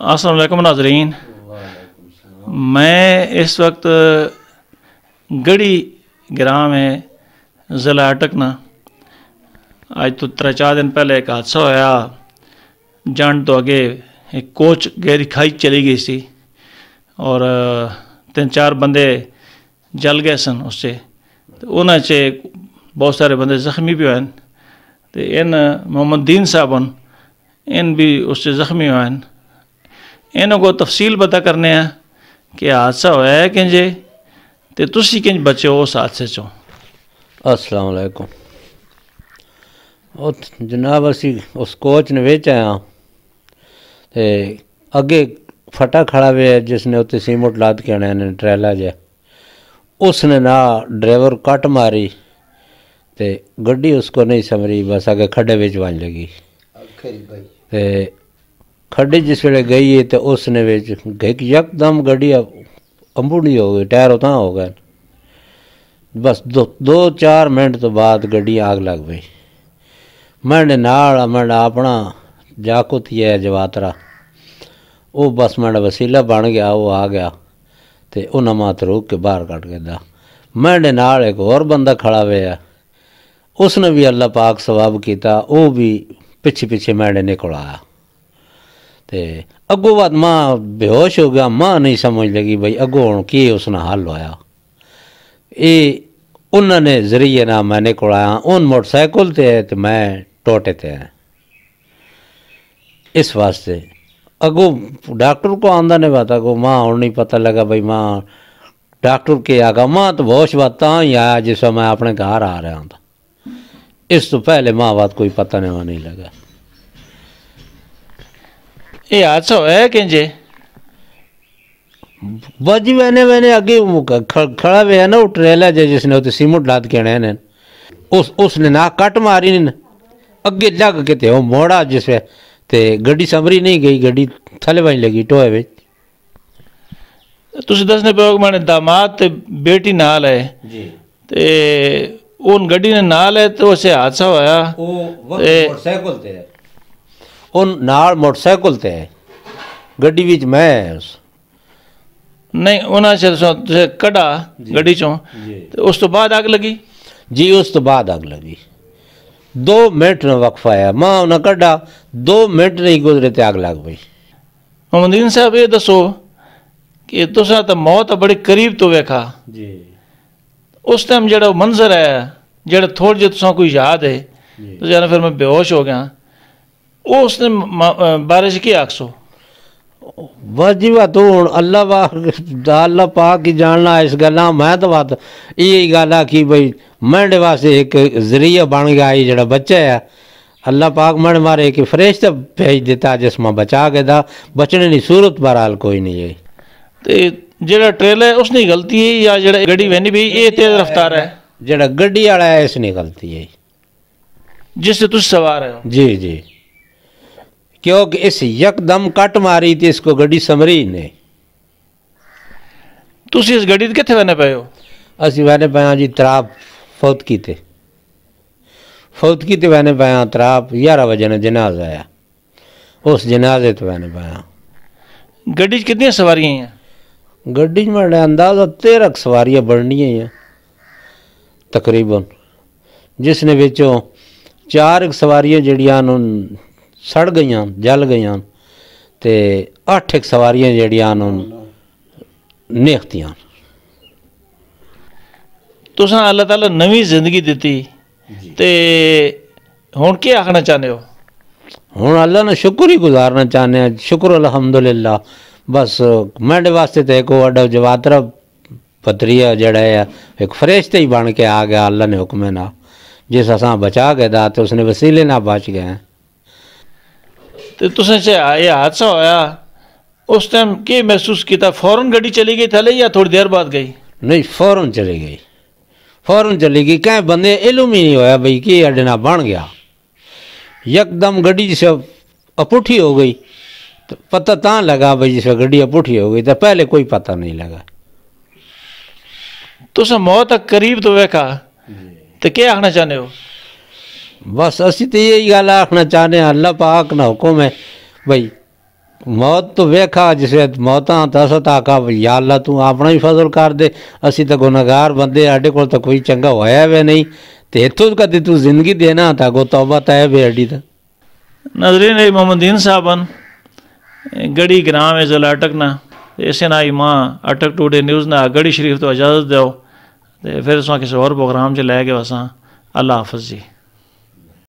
असलम नाजरीन मैं इस वक्त गढ़ी ग्राम है ज़िला अटकना आज तो त्रे चार दिन पहले एक हादसा होया जान तो अगे एक कोच गहरी खाई चली गई सी और तीन चार बंदे जल गए सन उससे तो उन्हें से बहुत सारे बंदे ज़ख्मी भी हुए तो इन मोहम्मद दीन साहब इन भी उससे ज़ख्मी हुए ਇਹਨਾਂ ਕੋ ਤਫਸੀਲ ਪਤਾ ਕਰਨੇ ਆ ਕਿ ਹਾਦਸਾ ਹੋਇਆ ਹੈ ਕਿੰਜੇ ਤੇ ਤੁਸੀਂ ਕਿੰਜ ਬਚੋ ਉਸ ਹਾਦਸੇ ਚੋਂ ਅਸਲਾਮ ਅਲੈਕੁਮ ਉਹ ਜਨਾਬ ਅਸੀਂ ਉਸ ਕੋਚ ਨੇ ਵਿੱਚ ਆਇਆ ਤੇ ਅੱਗੇ ਫਟਾ ਖੜਾ ਵੇ ਜਿਸ ਨੇ ਉੱਤੇ ਸੀਮਟ ਲਾਦ ਕੇ ਆਣਿਆ ਨੇ ਟਰੈਲਾ ਜਿਹਾ ਉਸ ਨੇ ਨਾ ਡਰਾਈਵਰ ਕੱਟ ਮਾਰੀ ਤੇ ਗੱਡੀ ਉਸ ਕੋ ਨਹੀਂ ਸਮਰੀ ਬਸ ਅਗੇ ਖੱਡੇ ਵਿੱਚ ਵੰਜ ਲਗੀ ਤੇ ਖੱਡੇ ਜਿਸ ਵੇਲੇ ਗਈ ਤੇ ਉਸ ਨੇ ਵਿੱਚ ਇੱਕ ਯਕਦਮ ਗੱਡੀ ਅੰਬੂੜੀ ਹੋ ਗਈ ਟਾਇਰ ਉਤਾਂ ਹੋ ਗਏ ਬਸ 2-4 ਮਿੰਟ ਤੋਂ ਬਾਅਦ ਗੱਡੀ ਆਗ ਲੱਗ ਪਈ ਮੈਂ ਨਾਲ ਮੈਂ ਆਪਣਾ ਜਾਕੁਤੀ ਹੈ ਜਵਾਤਰਾ ਉਹ ਬਸ ਮੈਂ ਵਸੀਲਾ ਬਣ ਗਿਆ ਉਹ ਆ ਗਿਆ ਤੇ ਉਹ ਨਮਾਤ ਰੋਕ ਕੇ ਬਾਹਰ ਕੱਢ ਕੇ ਦਾ ਮੈਂ ਨਾਲ ਇੱਕ ਹੋਰ ਬੰਦਾ ਖੜਾ ਹੋਇਆ ਉਸ ਨੇ ਵੀ ਅੱਲਾ ਪਾਕ ਸਵਾਬ ਕੀਤਾ ਉਹ ਵੀ ਪਿੱਛੇ ਪਿੱਛੇ ਮੈਂ ਨਿਕਲ ਆਇਆ ते अग्गों बाद मां बेहोश हो गया मां नहीं समझ लगी भाई अग्गों हूँ की उसने हल होया उन्होंने जरिए ना मैंने को आया उन मोटरसाइकिल ते है तो मैं टोटे ते इस वास्ते अगो डॉक्टर को आंदा नहीं पता को माँ और नहीं पता लगा भाई माँ डॉक्टर के आगा माँ तो बहुत बात ही आया जिस मैं अपने घर आ रहा था इस तो पहले माँ बात कोई पता नहीं नहीं लगा ਇਹ ਆਸੋ ਹੈ ਕਿੰਜੇ ਵਜੀ ਮੈਨੇ ਮੈਨੇ ਅੱਗੇ ਖੜਾ ਵੇ ਨਾ ਟਰੇਲਾ ਜੇ ਜਿਸ ਨੇ ਉਹ ਤੇ ਸੀਮਟ ਲਾਦ ਕੇ ਆਣੇ ਨੇ ਉਸ ਉਸ ਨੇ ਨਾ ਕੱਟ ਮਾਰੀ ਨੇ ਅੱਗੇ ਲੱਗ ਕੇ ਤੇ ਉਹ ਮੋੜਾ ਜਿਸ ਤੇ ਗੱਡੀ ਸੰਭਰੀ ਨਹੀਂ ਗਈ ਗੱਡੀ ਥਲੇ ਵਾਂ ਲੱਗੀ ਟੋਏ ਵਿੱਚ ਤੁਸੀਂ ਦੱਸਨੇ ਪਿਓ ਕਿ ਮੈਨੇ ਦਾਮਾਤ ਤੇ ਬੇਟੀ ਨਾਲ ਹੈ ਜੀ ਤੇ ਉਹਨ ਗੱਡੀ ਨੇ ਨਾਲ ਹੈ ਤੇ ਉਸੇ ਹਾਦਸਾ ਹੋਇਆ ਉਹ ਮੋਟਰਸਾਈਕਲ ਤੇ ਉਹ ਨਾਲ ਮੋਟਰਸਾਈਕਲ ਤੇ ਹੈ ਗੱਡੀ ਵਿੱਚ ਮੈਂ ਉਸ ਨਹੀਂ ਉਹਨਾਂ ਚੋਂ ਤੁਸੀਂ ਕਢਾ ਗੱਡੀ ਚੋਂ ਤੇ ਉਸ ਤੋਂ ਬਾਅਦ ਅੱਗ ਲੱਗੀ ਜੀ ਉਸ ਤੋਂ ਬਾਅਦ ਅੱਗ ਲੱਗੀ 2 ਮਿੰਟ ਨਾ ਵਕਫਾ ਆਇਆ ਮਾਂ ਉਹਨਾਂ ਕੱਢਾ 2 ਮਿੰਟ ਨਹੀਂ ਗੁਜ਼ਰੇ ਤੇ ਅੱਗ ਲੱਗ ਪਈ ਮੁਹੰਮਦੀਨ ਸਾਹਿਬ ਇਹ ਦੱਸੋ ਕਿ ਤੁਸੀਂ ਤਾਂ ਮੌਤ ਬੜੇ ਕਰੀਬ ਤੋਂ ਵੇਖਾ ਜੀ ਉਸ ਟਾਈਮ ਜਿਹੜਾ ਮੰਜ਼ਰ ਹੈ ਜਿਹੜਾ ਥੋੜ ਜਿਹਾ ਤੁਸੀਂ ਕੋਈ ਯਾਦ ਹੈ ਤੁਸੀਂ ਜਾਨ ਫਿਰ ਮੈਂ ਬੇਹੋਸ਼ ਹੋ ਗਿਆ उसने बारिश की आखसो बस जी बा तो अल्लाह पाक अल्लाह पाक की जानना इस गल्ला मैं तो बात यही गल आ कि भाई मेरे वास्ते एक जरिया बन गया ये बच्चा है अल्लाह पाक मन मारे कि फरिश्ता भेज दिता जिसमें बचा के दा बचने की सूरत बहरहाल कोई नहीं है तो ਜਿਹੜਾ ਟ੍ਰੇਲਰ ਉਸ ਨਹੀਂ ਗਲਤੀ ਹੈ ਜਾਂ ਜਿਹੜਾ ਗੱਡੀ ਵੈਨੀ ਵੀ ਇਹ ਤੇਜ਼ ਰਫ਼ਤਾਰ ਹੈ ਜਿਹੜਾ ਗੱਡੀ ਵਾਲਾ ਹੈ ਇਸ ਨਹੀਂ ਗਲਤੀ ਹੈ ਜਿਸ ਤੇ ਤੁਸੀਂ ਸਵਾਰ ਹੋ ਕਿਉਂਕਿ ਇਸ ਇੱਕਦਮ ਕੱਟ ਮਾਰੀ ਤੇ ਇਸ ਕੋ ਗੱਡੀ ਸਮਰੀ ਨੇ ਤੁਸੀਂ ਇਸ ਗੱਡੀ ਦੇ ਕਿੱਥੇ ਵਨੇ ਪਏ ਹੋ ਅਸੀਂ ਵਨੇ ਪਿਆ ਜੀ ਤਰਾਪ ਫੌਤ ਕੀਤੇ ਫੌਤ ਕੀਤੇ ਵਨੇ ਪਿਆ ਤਰਾਪ 11 ਵਜੇ ਨੇ ਜਨਾਜ਼ਾ ਆਇਆ ਉਸ ਜਨਾਜ਼ੇ ਤੇ ਵਨੇ ਪਿਆ ਗੱਡੀ 'ਚ ਕਿੰਨੀਆਂ ਸਵਾਰੀਆਂ ਆ ਗੱਡੀ 'ਚ ਮੇਰਾ ਅੰਦਾਜ਼ਾ 13 ਸਵਾਰੀਆਂ ਬਣਨੀਆਂ ਆ ਤਕਰੀਬਨ ਜਿਸ ਨੇ ਵਿੱਚੋਂ ਚਾਰ ਸਵਾਰੀਆਂ ਜਿਹੜੀਆਂ ਨੂੰ ਸੜ ਗਈਆਂ ਜਲ ਗਈਆਂ ਤੇ 8 ਇੱਕ ਸਵਾਰੀਆਂ ਜਿਹੜੀਆਂ ਹਨ ਨੇਖਤੀਆਂ ਤੁਸੀਂ ਅੱਲਾਹ ਤਾਲਾ ਨਵੀਂ ਜ਼ਿੰਦਗੀ ਦਿੱਤੀ ਤੇ ਹੁਣ ਕੀ ਆਖਣਾ ਚਾਹੁੰਦੇ ਹੋ ਹੁਣ ਅੱਲਾਹ ਨੂੰ ਸ਼ੁਕਰ ਹੀ ਗੁਜ਼ਾਰਨਾ ਚਾਹੁੰਦੇ ਆ ਸ਼ੁਕਰ ਅਲਹਮਦੁਲਿਲਾ ਬਸ ਮੇਰੇ ਵਾਸਤੇ ਤੇ ਇੱਕ ਵੱਡਾ ਜਵਾਤਰਾ पतरिया जड़ा है एक फरिश्ते ही बन के आ गया अल्लाह ने हुक्म ना जिस असा बचा गए दा तो उसने वसीले ना बच गए हैं ते तो तुसें से आया हादसा होया उस टाइम के महसूस किया फौरन गड्डी चली गई थले या थोड़ी देर बाद गई नहीं फौरन चली गई फौरन चली गई कै बंदे इलूम ही नहीं होया भाई कि अड्डा बन गया यकदम गड्डी से अपूठी हो गई तो पता ता लगा भाई जिस गड्डी अपूठी हो गई तो पहले कोई पता नहीं लगा तुसा मौत करीब तो वेखा तो क्या आखना चाहते हो बस असी तो यही गल आखना चाहने अल्लाह पाक ना हुक्म है भाई मौत तो वेखा जिसे मौतां तो अस तो भाई या अल्लाह तू अपना ही फसल कर दे असी तो गुनागार बंदे साढ़े को कोई चंगा होया वे नहीं तो इतों कद तू जिंदगी देना था गो तौबा तय बे अड्डी था नजरीन मोहम्मदीन साहबन गढ़ी ग्राम है जला अटकना ऐसे ना आई मां अटक टूडे न्यूज़ ना गढ़ी शरीफ तो इजाज़त दो फिर असा किसी और प्रोग्राम से लै गए असा अल्लाह हाफज जी